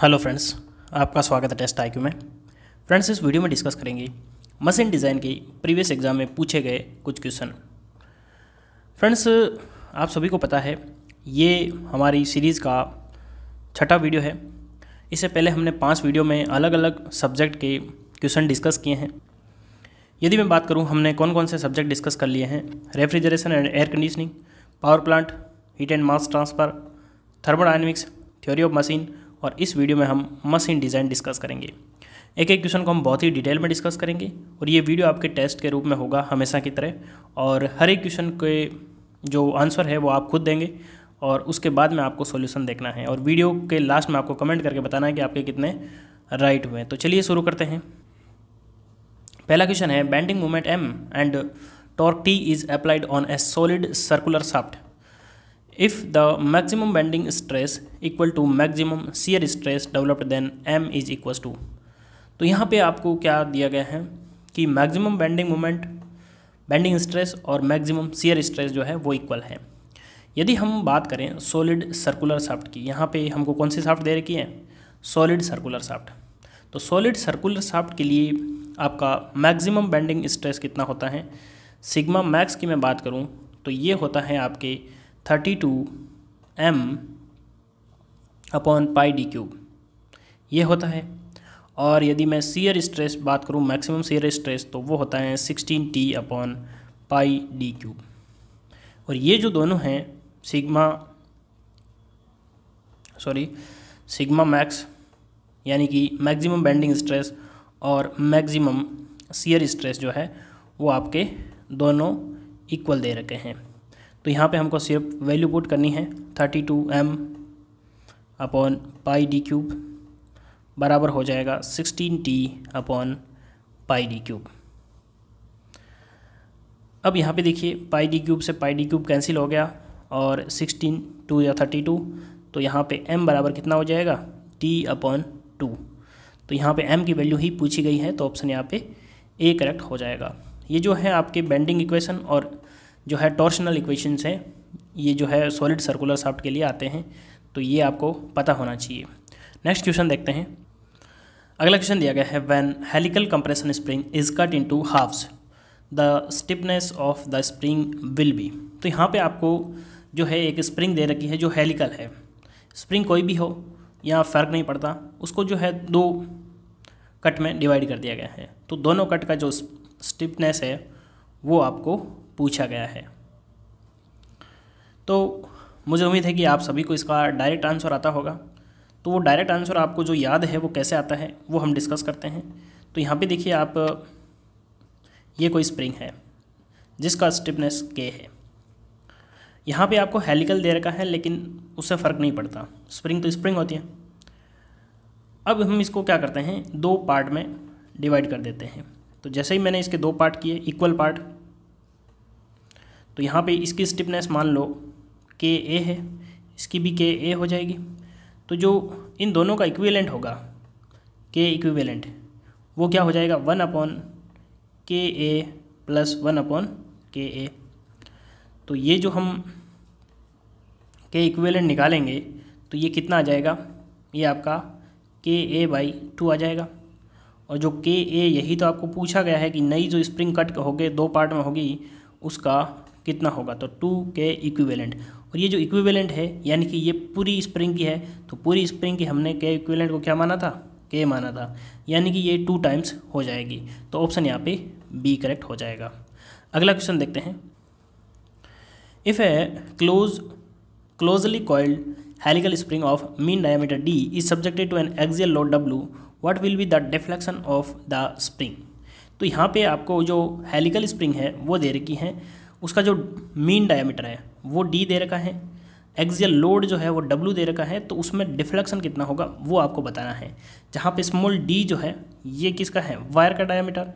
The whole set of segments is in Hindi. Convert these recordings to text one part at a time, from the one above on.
हेलो फ्रेंड्स आपका स्वागत है टेस्ट आई में फ्रेंड्स इस वीडियो में डिस्कस करेंगे मशीन डिज़ाइन के प्रीवियस एग्ज़ाम में पूछे गए कुछ क्वेश्चन फ्रेंड्स आप सभी को पता है ये हमारी सीरीज़ का छठा वीडियो है इससे पहले हमने पांच वीडियो में अलग अलग सब्जेक्ट के क्वेश्चन डिस्कस किए हैं यदि मैं बात करूँ हमने कौन कौन से सब्जेक्ट डिस्कस कर लिए हैं refrigeration and air conditioning power plant heat and mass transfer thermodynamics theory of machine और इस वीडियो में हम मशीन डिज़ाइन डिस्कस करेंगे एक एक क्वेश्चन को हम बहुत ही डिटेल में डिस्कस करेंगे और ये वीडियो आपके टेस्ट के रूप में होगा हमेशा की तरह और हर एक क्वेश्चन के जो आंसर है वो आप खुद देंगे और उसके बाद में आपको सोल्यूशन देखना है और वीडियो के लास्ट में आपको कमेंट करके बताना है कि आपके कितने राइट हुए हैं तो चलिए शुरू करते हैं पहला क्वेश्चन है bending movement M and torque T is applied on a solid circular shaft If the maximum bending stress equal to maximum shear stress developed then m is equals to तो यहाँ पे आपको क्या दिया गया है कि maximum bending moment bending stress और मैक्सिमम सीयर स्ट्रेस जो है वो इक्वल है यदि हम बात करें सॉलिड सर्कुलर साफ्ट की यहाँ पे हमको कौन सी साफ्ट दे रखी है सॉलिड सर्कुलर साफ्ट तो सॉलिड सर्कुलर साफ्ट के लिए आपका मैक्सिमम बेंडिंग स्ट्रेस कितना होता है सिग्मा मैक्स की मैं बात करूँ तो ये होता है आपके thirty two M upon pi D cube ये होता है और यदि मैं सीयर स्ट्रेस बात करूँ मैक्सिमम सीयर स्ट्रेस तो वो होता है sixteen T upon pi D cube और ये जो दोनों हैं सिग्मा सॉरी सिग्मा मैक्स यानी कि मैक्सिमम बेंडिंग स्ट्रेस और मैक्सिमम सीयर स्ट्रेस जो है वो आपके दोनों इक्वल दे रखे हैं तो यहाँ पे हमको सिर्फ वैल्यू पुट करनी है thirty two M upon pi D cube बराबर हो जाएगा sixteen T upon pi D cube अब यहाँ पे देखिए पाई डी क्यूब से पाई डी क्यूब कैंसिल हो गया और सिक्सटीन टू या थर्टी टू तो यहाँ पे m बराबर कितना हो जाएगा टी अपॉन टू तो यहाँ पे m की वैल्यू ही पूछी गई है तो ऑप्शन यहाँ पे ए करेक्ट हो जाएगा ये जो है आपके बेंडिंग इक्वेशन और जो है टॉर्शनल इक्वेशंस हैं ये जो है सॉलिड सर्कुलर साफ्ट के लिए आते हैं तो ये आपको पता होना चाहिए नेक्स्ट क्वेश्चन देखते हैं अगला क्वेश्चन दिया गया है when helical compression spring is cut into halfs the stiffness of the spring will be तो यहाँ पे आपको जो है एक स्प्रिंग दे रखी है जो हेलिकल है स्प्रिंग कोई भी हो या फ़र्क नहीं पड़ता उसको जो है दो कट में डिवाइड कर दिया गया है तो दोनों कट का जो स्टिपनेस है वो आपको पूछा गया है तो मुझे उम्मीद है कि आप सभी को इसका डायरेक्ट आंसर आता होगा तो वो डायरेक्ट आंसर आपको जो याद है वो कैसे आता है वो हम डिस्कस करते हैं तो यहाँ पे देखिए आप ये कोई स्प्रिंग है जिसका स्टिफनेस के है यहाँ पे आपको हेलिकल दे रखा है लेकिन उससे फ़र्क नहीं पड़ता स्प्रिंग तो स्प्रिंग होती है अब हम इसको क्या करते हैं दो पार्ट में डिवाइड कर देते हैं तो जैसे ही मैंने इसके दो पार्ट किए इक्वल पार्ट तो यहाँ पे इसकी स्टिफनेस मान लो के ए है इसकी भी के ए हो जाएगी तो जो इन दोनों का इक्विवेलेंट होगा के इक्विवेलेंट वो क्या हो जाएगा वन अपॉन के ए प्लस वन अपॉन के ए तो ये जो हम के इक्वेलेंट निकालेंगे तो ये कितना आ जाएगा ये आपका के ए बाई टू आ जाएगा और जो के ए यही तो आपको पूछा गया है कि नई जो स्प्रिंग कट हो गए दो पार्ट में होगी उसका कितना होगा तो टू के इक्विवेलेंट और ये जो इक्विवेलेंट है यानी कि ये पूरी स्प्रिंग की है तो पूरी स्प्रिंग की हमने के इक्विवेलेंट को क्या माना था के माना था यानी कि ये टू टाइम्स हो जाएगी तो ऑप्शन यहाँ पे बी करेक्ट हो जाएगा अगला क्वेश्चन देखते हैं if a close closely coiled helical spring of mean diameter D is subjected to an axial load W what will be the deflection of the spring तो यहाँ पे आपको जो हेलिकल स्प्रिंग है वो दे रखी है उसका जो मीन डायमीटर है वो डी दे रखा है एक्जियल लोड जो है वो डब्ल्यू दे रखा है तो उसमें डिफ्लेक्शन कितना होगा वो आपको बताना है जहाँ पे स्मॉल डी जो है ये किसका है वायर का डायमीटर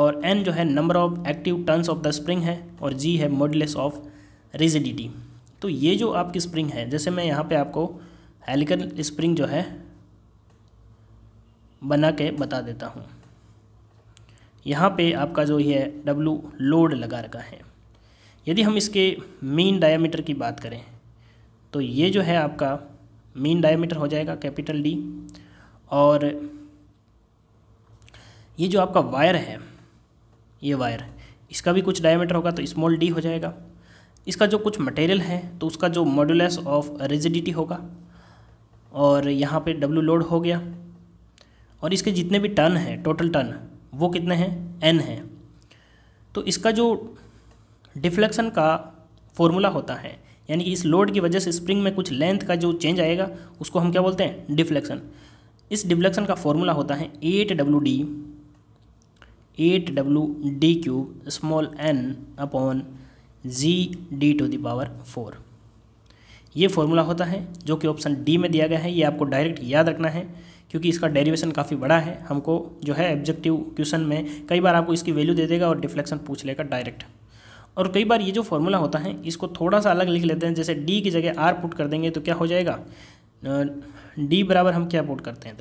और एन जो है number of active turns of the spring है और जी है मॉडलेस ऑफ रिजिडिटी तो ये जो आपकी स्प्रिंग है जैसे मैं यहाँ पर आपको हेलिकल स्प्रिंग जो है बना के बता देता हूँ यहाँ पे आपका जो है डब्लू लोड लगा रखा है यदि हम इसके मीन डायमीटर की बात करें तो ये जो है आपका मीन डायामीटर हो जाएगा कैपिटल डी और ये जो आपका वायर है ये वायर इसका भी कुछ डायामीटर होगा तो स्मॉल डी हो जाएगा इसका जो कुछ मटेरियल है तो उसका जो मॉड्यूलस ऑफ रिजिडिटी होगा और यहाँ पे डब्ल्यू लोड हो गया और इसके जितने भी टन हैं टोटल टन वो कितने हैं एन हैं तो इसका जो डिफ्लेक्शन का फॉर्मूला होता है यानी कि इस लोड की वजह से स्प्रिंग में कुछ लेंथ का जो चेंज आएगा उसको हम क्या बोलते हैं डिफ्लेक्शन इस डिफ्लेक्शन का फॉर्मूला होता है eight W D eight W D cube small N upon G D to the power four ये फॉर्मूला होता है जो कि ऑप्शन डी में दिया गया है ये आपको डायरेक्ट याद रखना है क्योंकि इसका डेरिवेशन काफ़ी बड़ा है हमको जो है ऑब्जेक्टिव क्वेश्चन में कई बार आपको इसकी वैल्यू दे देगा और डिफ्लेक्शन पूछ लेगा डायरेक्ट और कई बार ये जो फॉर्मूला होता है इसको थोड़ा सा अलग लिख लेते हैं जैसे डी की जगह आर पुट कर देंगे तो क्या हो जाएगा डी बराबर हम क्या पुट करते हैं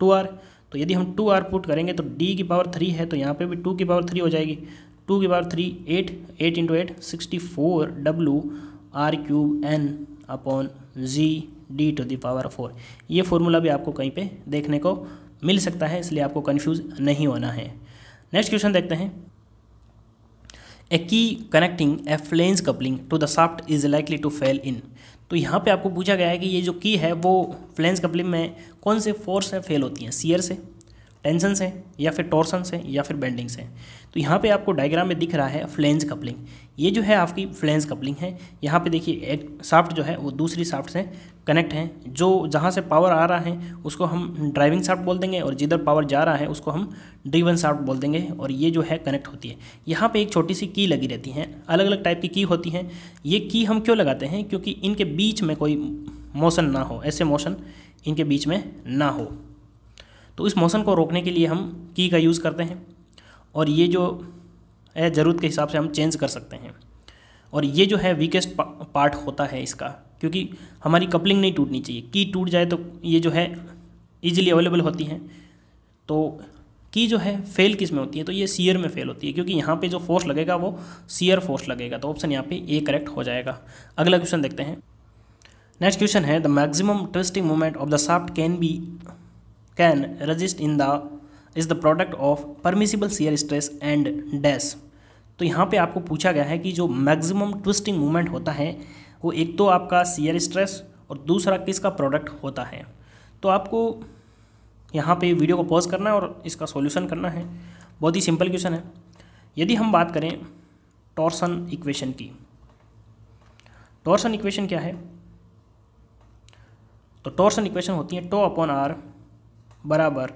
टू आर तो यदि हम टू आर पुट करेंगे तो डी की पावर थ्री है तो यहाँ पे भी टू की पावर थ्री हो जाएगी टू की power three eight eight into eight sixty four W R cube N upon G D to the power four ये फॉर्मूला भी आपको कहीं पे देखने को मिल सकता है इसलिए आपको कन्फ्यूज़ नहीं होना है नेक्स्ट क्वेश्चन देखते हैं a key connecting a flange coupling to the shaft is likely to fail in तो यहाँ पे आपको पूछा गया है कि ये जो की है वो फ्लेंस कपलिंग में कौन से फोर्स से फेल होती हैं सीयर से टेंशन से या फिर टॉर्सन से या फिर बेंडिंग से तो यहाँ पे आपको डायग्राम में दिख रहा है फ्लेंज कपलिंग ये जो है आपकी फ्लेंज कपलिंग है यहाँ पे देखिए एक साफ्ट जो है वो दूसरी साफ्ट से कनेक्ट है जो जहाँ से पावर आ रहा है उसको हम ड्राइविंग साफ्ट बोल देंगे और जिधर पावर जा रहा है उसको हम ड्रीवन साफ्ट बोल देंगे और ये जो है कनेक्ट होती है यहाँ पर एक छोटी सी की लगी रहती है अलग अलग टाइप की की होती हैं ये की हम क्यों लगाते हैं क्योंकि इनके बीच में कोई मोशन ना हो ऐसे मोशन इनके बीच में ना हो तो इस मोशन को रोकने के लिए हम की का यूज़ करते हैं और ये जो है ज़रूरत के हिसाब से हम चेंज कर सकते हैं और ये जो है वीकेस्ट पार्ट होता है इसका क्योंकि हमारी कपलिंग नहीं टूटनी चाहिए की टूट जाए तो ये जो है ईजिली अवेलेबल होती हैं तो की जो है फेल किस में होती है तो ये सीयर में फेल होती है क्योंकि यहाँ पे जो फोर्स लगेगा वो सीयर फोर्स लगेगा तो ऑप्शन यहाँ पे ए करेक्ट हो जाएगा अगला क्वेश्चन देखते हैं नेक्स्ट क्वेश्चन है the maximum twisting moment of the shaft can be can resist in the is the product of permissible shear stress and dash तो यहाँ पे आपको पूछा गया है कि जो मैक्सिमम ट्विस्टिंग मूवमेंट होता है वो एक तो आपका सीयर स्ट्रेस और दूसरा किसका प्रोडक्ट होता है तो आपको यहाँ पे वीडियो को पॉज करना है और इसका सॉल्यूशन करना है बहुत ही सिंपल क्वेश्चन है यदि हम बात करें टॉर्सन इक्वेशन की टॉर्सन इक्वेशन क्या है तो टॉर्सन इक्वेशन होती है टो अपॉन आर बराबर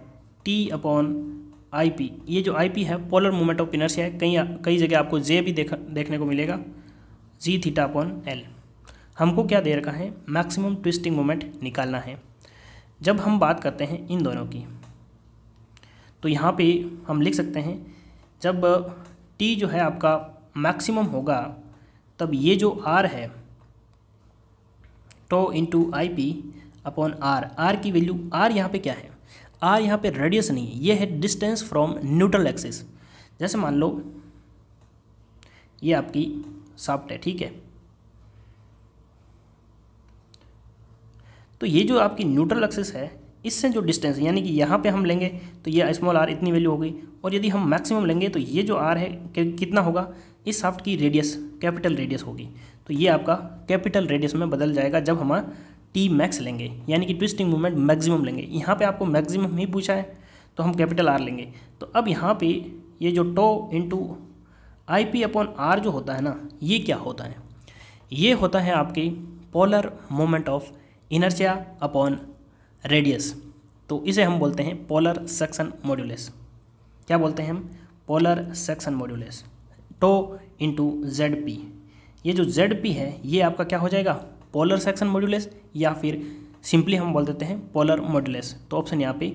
टी अपॉन आई पी ये जो आई पी है पोलर मोमेंट ऑफ इनर्शिया है कई कई जगह आपको जे भी देख देखने को मिलेगा जी थीटा अपॉन एल हमको क्या दे रखा है मैक्सिमम ट्विस्टिंग मोमेंट निकालना है जब हम बात करते हैं इन दोनों की तो यहाँ पे हम लिख सकते हैं जब टी जो है आपका मैक्सिमम होगा तब ये जो आर है tau into I P upon R R की वैल्यू आर यहाँ पे क्या है आर यहाँ पे रेडियस नहीं है ये है डिस्टेंस फ्रॉम न्यूट्रल एक्सिस जैसे मान लो ये आपकी साफ्ट है ठीक है तो ये जो आपकी न्यूट्रल एक्सिस है इससे जो डिस्टेंस यानी कि यहाँ पे हम लेंगे तो ये स्मॉल आर इतनी वैल्यू होगी और यदि हम मैक्सिमम लेंगे तो ये जो आर है कितना होगा इस साफ्ट की रेडियस कैपिटल रेडियस होगी तो ये आपका कैपिटल रेडियस में बदल जाएगा जब हम टी मैक्स लेंगे यानी कि ट्विस्टिंग मूवमेंट मैक्सिमम लेंगे यहाँ पे आपको मैक्सिमम ही पूछा है तो हम कैपिटल आर लेंगे तो अब यहाँ पे ये जो tau into I P upon R जो होता है ना ये क्या होता है ये होता है आपके polar moment of inertia upon radius तो इसे हम बोलते हैं पोलर सेक्शन मॉड्यूलस क्या बोलते हैं हम polar section modulus tau into Z P ये जो जेड पी है ये आपका क्या हो जाएगा पोलर सेक्शन मॉड्यूलेस या फिर सिंपली हम बोल देते हैं पोलर मॉड्यूलेस तो ऑप्शन यहाँ पे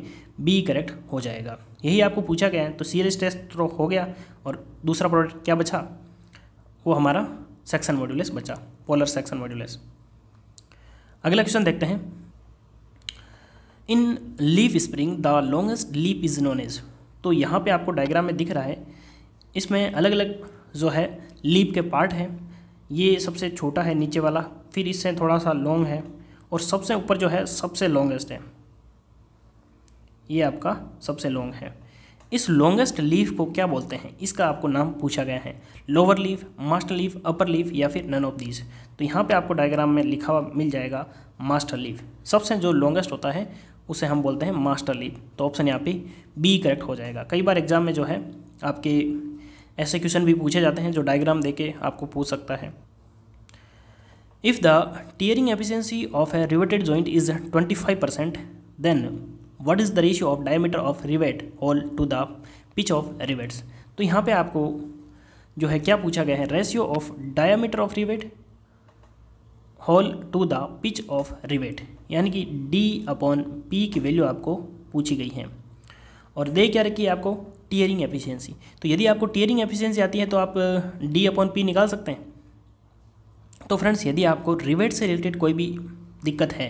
बी करेक्ट हो जाएगा यही आपको पूछा गया है तो सीरियस टेस्ट तो हो गया और दूसरा प्रोडक्ट क्या बचा वो हमारा सेक्शन मॉड्यूलेस बचा पोलर सेक्शन मॉड्यूलेस अगला क्वेश्चन देखते हैं in leaf spring the longest leaf is known as तो यहाँ पे आपको डायग्राम में दिख रहा है इसमें अलग अलग जो है लीप के पार्ट हैं ये सबसे छोटा है नीचे वाला फिर इससे थोड़ा सा लॉन्ग है और सबसे ऊपर जो है सबसे लॉन्गेस्ट है ये आपका सबसे लॉन्ग है इस लॉन्गेस्ट लीफ को क्या बोलते हैं इसका आपको नाम पूछा गया है lower leaf master leaf upper leaf या फिर नन ऑफ दीज तो यहाँ पे आपको डायग्राम में लिखा हुआ मिल जाएगा मास्टर लीफ सबसे जो लॉन्गेस्ट होता है उसे हम बोलते हैं मास्टर लीफ तो ऑप्शन यहाँ पे बी करेक्ट हो जाएगा कई बार एग्जाम में जो है आपके ऐसे क्वेश्चन भी पूछे जाते हैं जो डायग्राम दे के आपको पूछ सकता है If the tearing efficiency of a riveted joint is 25%, then what is the ratio of diameter of rivet hole to the pitch of rivets? तो यहाँ पे आपको जो है क्या पूछा गया है ratio of diameter of rivet hole to the pitch of rivet यानी कि डी अपॉन पी की वैल्यू आपको पूछी गई है और दे क्या रखी है आपको टीयरिंग एफिशिएंसी तो यदि आपको टीयरिंग एफिशिएंसी आती है तो आप डी अपॉन पी निकाल सकते हैं तो फ्रेंड्स यदि आपको रिवेट से रिलेटेड कोई भी दिक्कत है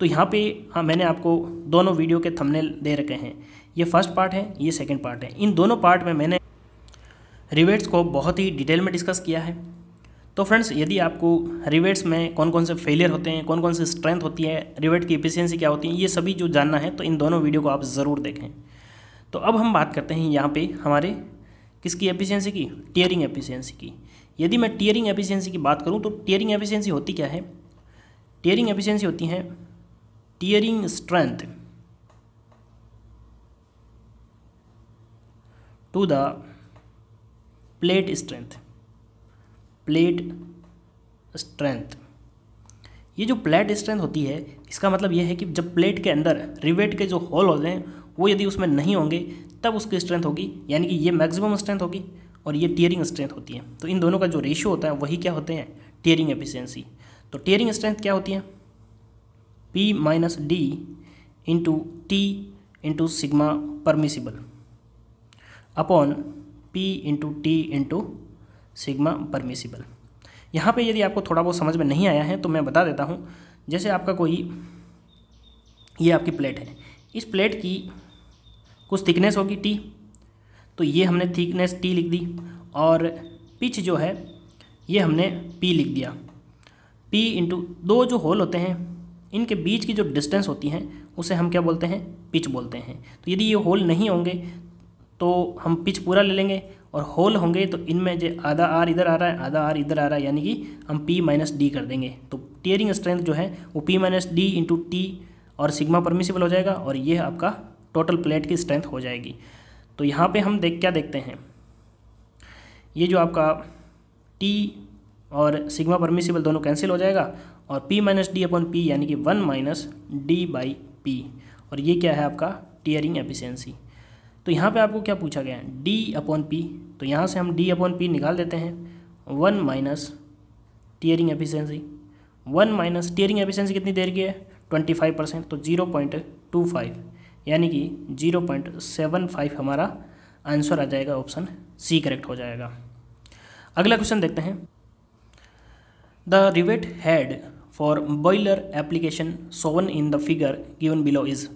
तो यहाँ पे हाँ मैंने आपको दोनों वीडियो के थंबनेल दे रखे हैं ये फर्स्ट पार्ट है ये सेकंड पार्ट है इन दोनों पार्ट में मैंने रिवेट्स को बहुत ही डिटेल में डिस्कस किया है तो फ्रेंड्स यदि आपको रिवेट्स में कौन कौन से फेलियर होते हैं कौन कौन से स्ट्रेंथ होती है रिवेट की एफिशियंसी क्या होती है ये सभी जो जानना है तो इन दोनों वीडियो को आप ज़रूर देखें तो अब हम बात करते हैं यहाँ पर हमारे किसकी एफिशियंसी की टीयरिंग एफिशियंसी की यदि मैं टीयरिंग एफिशिएंसी की बात करूँ तो टीयरिंग एफिशिएंसी होती क्या है टीयरिंग एफिशिएंसी होती है tearing strength to the plate strength plate strength ये जो प्लेट स्ट्रेंथ होती है इसका मतलब यह है कि जब प्लेट के अंदर रिवेट के जो होल होते हैं वो यदि उसमें नहीं होंगे तब उसकी स्ट्रेंथ होगी यानी कि ये मैक्सिमम स्ट्रेंथ होगी और ये टीयरिंग स्ट्रेंथ होती है तो इन दोनों का जो रेशियो होता है वही क्या होते हैं टीयरिंग एफिशियंसी तो टीयरिंग स्ट्रेंथ क्या होती है P minus D into T into sigma permissible upon P into T into sigma permissible यहाँ पे यदि आपको थोड़ा बहुत समझ में नहीं आया है तो मैं बता देता हूँ जैसे आपका कोई ये आपकी प्लेट है इस प्लेट की कुछ थिकनेस होगी टी तो ये हमने थिकनेस टी लिख दी और पिच जो है ये हमने पी लिख दिया पी इंटू दो जो होल होते हैं इनके बीच की जो डिस्टेंस होती हैं उसे हम क्या बोलते हैं पिच बोलते हैं तो यदि ये होल नहीं होंगे तो हम पिच पूरा ले लेंगे और होल होंगे तो इनमें जो आधा आर इधर आ रहा है आधा आर इधर आ रहा है यानी कि हम पी माइनस डी कर देंगे तो टीयरिंग स्ट्रेंथ जो है वो P minus D into T और सिग्मा परमिसिबल हो जाएगा और ये आपका टोटल प्लेट की स्ट्रेंथ हो जाएगी तो यहाँ पे हम देख क्या देखते हैं ये जो आपका टी और सिग्मा परमिसिबल दोनों कैंसिल हो जाएगा और P minus D upon P यानी कि one minus D by P और ये क्या है आपका टीयरिंग एफिशिएंसी तो यहाँ पे आपको क्या पूछा गया है डी अपॉन पी तो यहाँ से हम डी अपॉन पी निकाल देते हैं one minus tearing efficiency one minus tearing efficiency कितनी देर की है ट्वेंटी फाइव परसेंट तो जीरो पॉइंट टू फाइव यानी कि जीरो पॉइंट सेवन फाइव हमारा आंसर आ जाएगा ऑप्शन सी करेक्ट हो जाएगा अगला क्वेश्चन देखते हैं the rivet head for boiler application shown in the figure given below is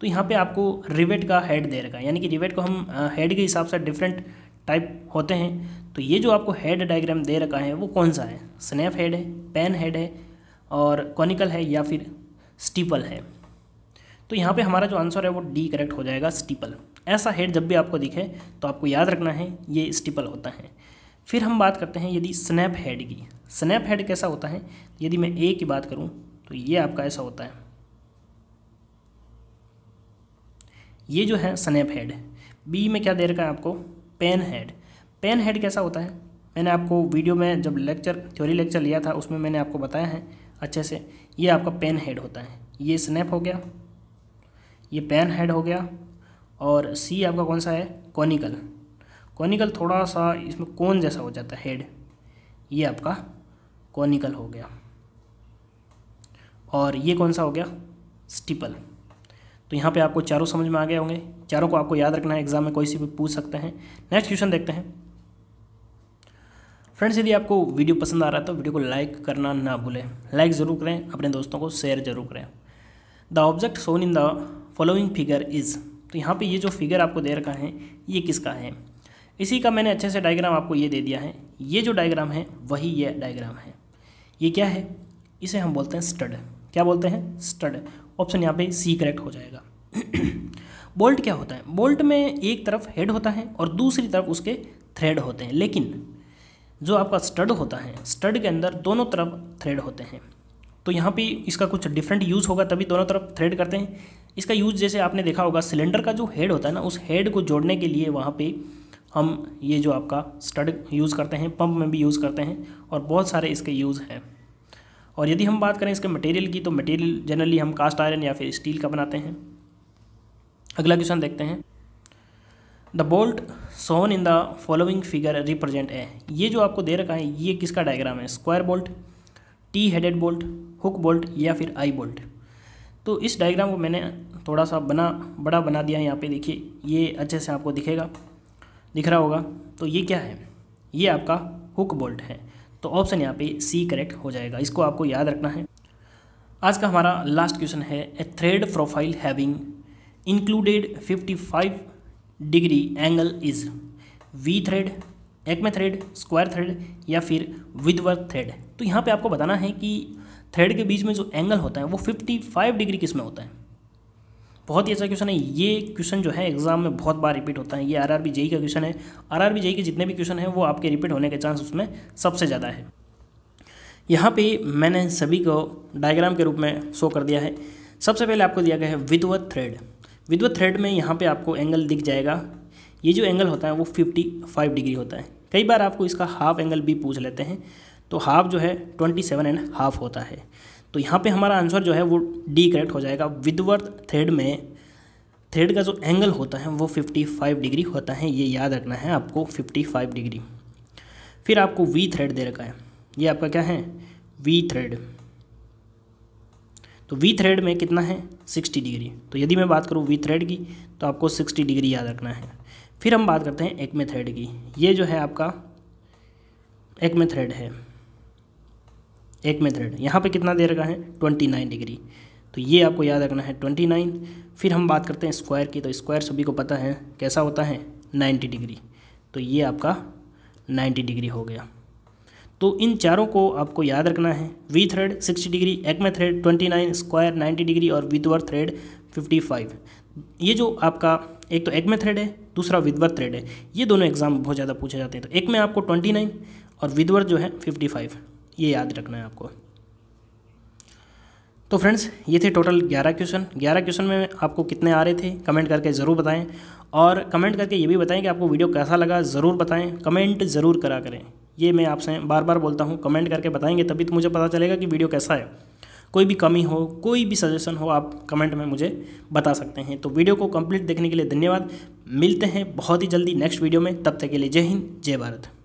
तो यहाँ पे आपको रिवेट का हेड दे रखा है यानी कि रिवेट को हम हेड के हिसाब से डिफरेंट टाइप होते हैं तो ये जो आपको हेड डायग्राम दे रखा है वो कौन सा है स्नैप हेड है पेन हेड है और कॉनिकल है या फिर स्टीपल है तो यहाँ पे हमारा जो आंसर है वो डी करेक्ट हो जाएगा स्टीपल ऐसा हेड जब भी आपको दिखे तो आपको याद रखना है ये स्टीपल होता है फिर हम बात करते हैं यदि स्नैप हेड की स्नैप हेड कैसा होता है यदि मैं ए की बात करूँ तो ये आपका ऐसा होता है ये जो है स्नैप हेड बी में क्या दे रखा है आपको पेन हेड पेन हेड कैसा होता है मैंने आपको वीडियो में जब लेक्चर थ्योरी लेक्चर लिया था उसमें मैंने आपको बताया है अच्छे से ये आपका पेन हेड होता है ये स्नैप हो गया ये पैन हेड हो गया और सी आपका कौन सा है कॉनिकल कॉनिकल थोड़ा सा इसमें कौन जैसा हो जाता है हेड ये आपका कॉनिकल हो गया और ये कौन सा हो गया स्टिपल तो यहाँ पे आपको चारों समझ में आ गए होंगे चारों को आपको याद रखना है एग्जाम में कोई सी भी पूछ सकते हैं नेक्स्ट क्वेश्चन देखते हैं फ्रेंड्स यदि आपको वीडियो पसंद आ रहा है तो वीडियो को लाइक करना ना भूलें लाइक ज़रूर करें अपने दोस्तों को शेयर जरूर करें the object shown in the following figure is तो यहाँ पे ये जो फिगर आपको दे रखा है ये किसका है इसी का मैंने अच्छे से डायग्राम आपको ये दे दिया है ये जो डायग्राम है वही ये डायग्राम है ये क्या है इसे हम बोलते हैं स्टड क्या बोलते हैं स्टड ऑप्शन यहाँ पे सी करेक्ट हो जाएगा बोल्ट क्या होता है बोल्ट में एक तरफ हेड होता है और दूसरी तरफ उसके थ्रेड होते हैं लेकिन जो आपका स्टड होता है स्टड के अंदर दोनों तरफ थ्रेड होते हैं तो यहाँ पे इसका कुछ डिफरेंट यूज़ होगा तभी दोनों तरफ थ्रेड करते हैं इसका यूज जैसे आपने देखा होगा सिलेंडर का जो हेड होता है ना उस हेड को जोड़ने के लिए वहाँ पे हम ये जो आपका स्टड यूज़ करते हैं पंप में भी यूज़ करते हैं और बहुत सारे इसके यूज़ हैं और यदि हम बात करें इसके मटेरियल की तो मटेरियल जनरली हम कास्ट आयरन या फिर स्टील का बनाते हैं अगला क्वेश्चन देखते हैं the bolt shown in the following figure represent a ये जो आपको दे रखा है ये किसका डायग्राम है square bolt T headed bolt hook bolt या फिर आई बोल्ट तो इस डायग्राम को मैंने थोड़ा सा बना बड़ा बना दिया है यहाँ पे देखिए ये अच्छे से आपको दिखेगा दिख रहा होगा तो ये क्या है ये आपका हुक बोल्ट है तो ऑप्शन यहाँ पे सी करेक्ट हो जाएगा इसको आपको याद रखना है आज का हमारा लास्ट क्वेश्चन है a thread profile having included 55 degree angle is V thread acme thread square thread या फिर विदवर्क थ्रेड तो यहाँ पे आपको बताना है कि थ्रेड के बीच में जो एंगल होता है वो 55 डिग्री किस में होता है बहुत ही अच्छा क्वेश्चन है ये क्वेश्चन जो है एग्जाम में बहुत बार रिपीट होता है ये आर आर बी जेई का क्वेश्चन है आर आर बी जेई के जितने भी क्वेश्चन हैं वो आपके रिपीट होने के चांस उसमें सबसे ज़्यादा है यहाँ पे मैंने सभी को डायग्राम के रूप में शो कर दिया है सबसे पहले आपको दिया गया है विधवत थ्रेड विधवत थ्रेड में यहाँ पे आपको एंगल दिख जाएगा ये जो एंगल होता है वो 55 डिग्री होता है कई बार आपको इसका हाफ एंगल भी पूछ लेते हैं तो हाफ जो है 27 एंड हाफ होता है तो यहाँ पे हमारा आंसर जो है वो डी करेक्ट हो जाएगा विदवर्त थ्रेड में थ्रेड का जो एंगल होता है वो 55 डिग्री होता है ये याद रखना है आपको 55 डिग्री फिर आपको वी थ्रेड दे रखा है ये आपका क्या है वी थ्रेड तो वी थ्रेड में कितना है 60 डिग्री तो यदि मैं बात करूँ वी थ्रेड की तो आपको 60 डिग्री याद रखना है फिर हम बात करते हैं एक में थ्रेड की ये जो है आपका एक में थ्रेड है एक में थ्रेड यहाँ पे कितना दे रखा है ट्वेंटी नाइन डिग्री तो ये आपको याद रखना है ट्वेंटी नाइन फिर हम बात करते हैं स्क्वायर की तो स्क्वायर सभी को पता है कैसा होता है नाइन्टी डिग्री तो ये आपका नाइन्टी डिग्री हो गया तो इन चारों को आपको याद रखना है वी थ्रेड सिक्सटी डिग्री में thread twenty nine square ninety degree और विधवर थ्रेड फिफ्टी फाइव ये जो आपका एक तो में थ्रेड है दूसरा विधवर थ्रेड है ये दोनों एग्जाम बहुत ज़्यादा पूछे जाते हैं तो एक में आपको ट्वेंटी नाइन और विधवर जो है फिफ्टी फाइव ये याद रखना है आपको तो फ्रेंड्स ये थे टोटल 11 क्वेश्चन 11 क्वेश्चन में आपको कितने आ रहे थे कमेंट करके ज़रूर बताएं और कमेंट करके ये भी बताएं कि आपको वीडियो कैसा लगा ज़रूर बताएं कमेंट ज़रूर करा करें ये मैं आपसे बार बार बोलता हूँ कमेंट करके बताएंगे तभी तो मुझे पता चलेगा कि वीडियो कैसा है कोई भी कमी हो कोई भी सजेशन हो आप कमेंट में मुझे बता सकते हैं तो वीडियो को कंप्लीट देखने के लिए धन्यवाद मिलते हैं बहुत ही जल्दी नेक्स्ट वीडियो में तब तक के लिए जय हिंद जय भारत